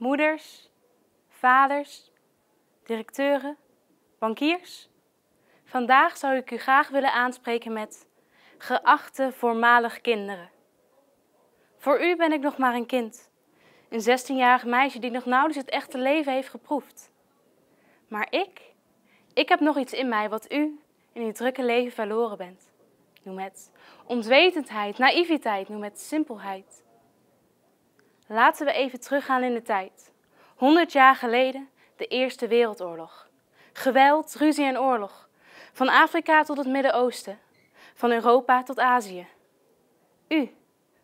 moeders, vaders, directeuren, bankiers. Vandaag zou ik u graag willen aanspreken met geachte voormalig kinderen. Voor u ben ik nog maar een kind, een 16-jarig meisje die nog nauwelijks het echte leven heeft geproefd. Maar ik, ik heb nog iets in mij wat u in uw drukke leven verloren bent. Noem het onwetendheid, naïviteit, noem het simpelheid. Laten we even teruggaan in de tijd. 100 jaar geleden, de Eerste Wereldoorlog. Geweld, ruzie en oorlog. Van Afrika tot het Midden-Oosten. Van Europa tot Azië. U,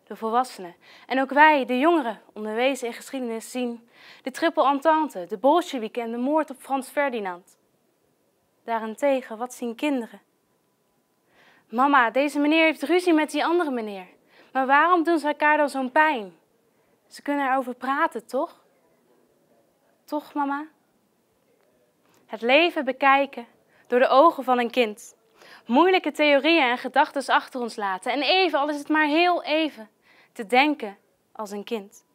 de volwassenen, en ook wij, de jongeren, onderwezen in geschiedenis, zien de triple entente, de Bolsjewieken en de moord op Frans Ferdinand. Daarentegen, wat zien kinderen? Mama, deze meneer heeft ruzie met die andere meneer. Maar waarom doen ze elkaar dan zo'n pijn? Ze kunnen erover praten, toch? Toch, mama? Het leven bekijken door de ogen van een kind. Moeilijke theorieën en gedachten achter ons laten. En even, al is het maar heel even, te denken als een kind.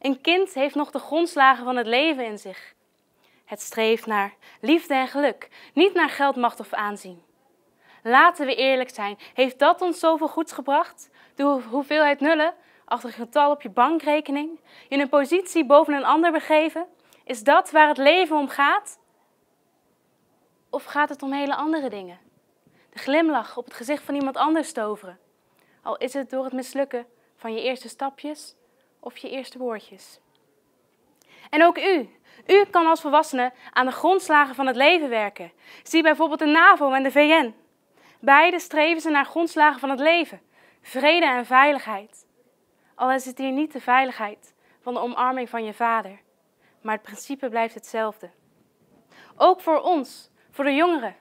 Een kind heeft nog de grondslagen van het leven in zich. Het streeft naar liefde en geluk, niet naar geld, macht of aanzien. Laten we eerlijk zijn, heeft dat ons zoveel goeds gebracht? De hoeveelheid nullen achter een getal op je bankrekening, je een positie boven een ander begeven? Is dat waar het leven om gaat? Of gaat het om hele andere dingen? De glimlach op het gezicht van iemand anders toveren. Al is het door het mislukken van je eerste stapjes of je eerste woordjes. En ook u. U kan als volwassene aan de grondslagen van het leven werken. Zie bijvoorbeeld de NAVO en de VN. Beide streven ze naar grondslagen van het leven: vrede en veiligheid. Al is het hier niet de veiligheid van de omarming van je vader, maar het principe blijft hetzelfde. Ook voor ons, voor de jongeren,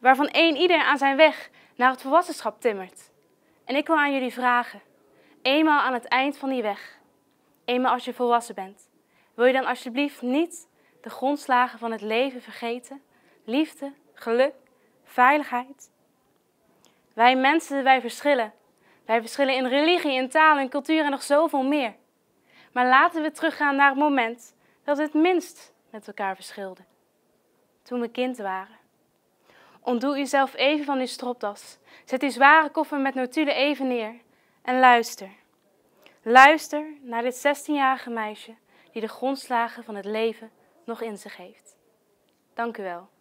waarvan één ieder aan zijn weg naar het volwassenschap timmert. En ik wil aan jullie vragen, eenmaal aan het eind van die weg, eenmaal als je volwassen bent, wil je dan alsjeblieft niet de grondslagen van het leven vergeten? Liefde, geluk, veiligheid. Wij mensen, wij verschillen. Wij verschillen in religie, in taal, in cultuur en nog zoveel meer. Maar laten we teruggaan naar het moment dat we het minst met elkaar verschilden. Toen we kind waren. Ontdoe uzelf even van uw stropdas. Zet uw zware koffer met notulen even neer. En luister. Luister naar dit 16-jarige meisje die de grondslagen van het leven nog in zich heeft. Dank u wel.